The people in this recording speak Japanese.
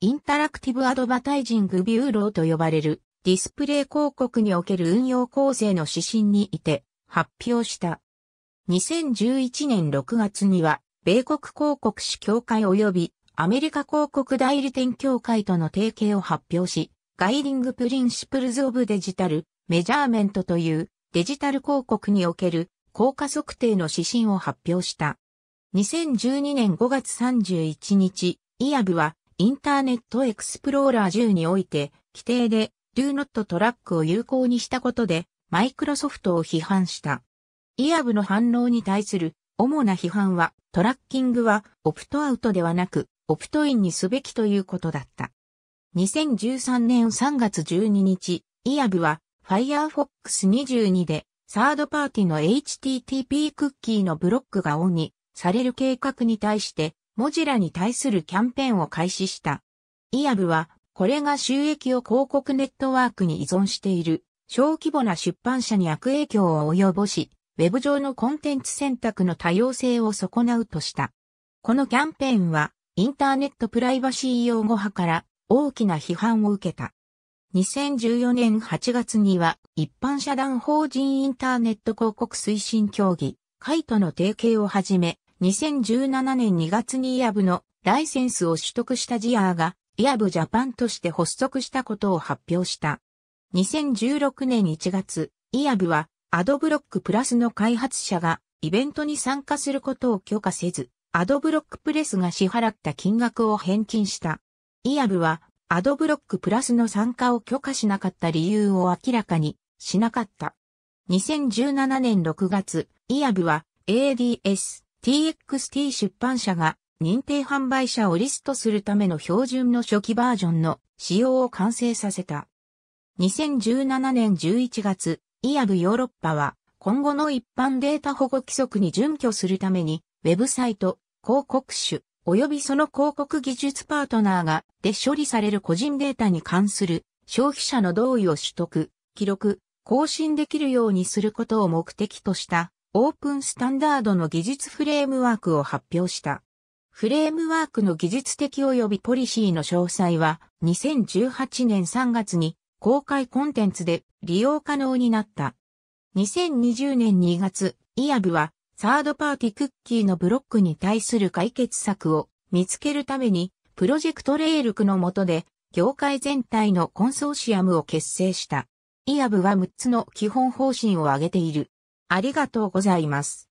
インタラクティブアドバタイジングビューローと呼ばれるディスプレイ広告における運用構成の指針にいて発表した。2011年6月には、米国広告士協会及びアメリカ広告代理店協会との提携を発表し、ガイディングプリンシプルズオブデジタルメジャーメントというデジタル広告における効果測定の指針を発表した。2012年5月31日、イアブはインターネットエクスプローラー10において、規定で Do Not Track を有効にしたことで、マイクロソフトを批判した。イアブの反応に対する主な批判は、トラッキングはオプトアウトではなく、オプトインにすべきということだった。2013年3月12日、イアブは Firefox 22でサードパーティの HTTP クッキーのブロックがオンにされる計画に対してモジラに対するキャンペーンを開始した。イアブは、これが収益を広告ネットワークに依存している小規模な出版社に悪影響を及ぼし、ウェブ上のコンテンツ選択の多様性を損なうとした。このキャンペーンは、インターネットプライバシー用語派から大きな批判を受けた。2014年8月には、一般社団法人インターネット広告推進協議、会との提携をはじめ、2017年2月にイアブのライセンスを取得したジアーが、イアブジャパンとして発足したことを発表した。2016年1月、イアブは、アドブロックプラスの開発者が、イベントに参加することを許可せず、アドブロックプレスが支払った金額を返金した。イアブは、アドブロックプラスの参加を許可しなかった理由を明らかにしなかった。2017年6月、イアブは ADS TXT 出版社が認定販売者をリストするための標準の初期バージョンの仕様を完成させた。2017年11月、イアブヨーロッパは今後の一般データ保護規則に準拠するために、ウェブサイト、広告種、及びその広告技術パートナーがで処理される個人データに関する消費者の同意を取得、記録、更新できるようにすることを目的としたオープンスタンダードの技術フレームワークを発表した。フレームワークの技術的及びポリシーの詳細は2018年3月に公開コンテンツで利用可能になった。2020年2月、イアブはサードパーティクッキーのブロックに対する解決策を見つけるためにプロジェクトレールクの下で業界全体のコンソーシアムを結成した。イアブは6つの基本方針を挙げている。ありがとうございます。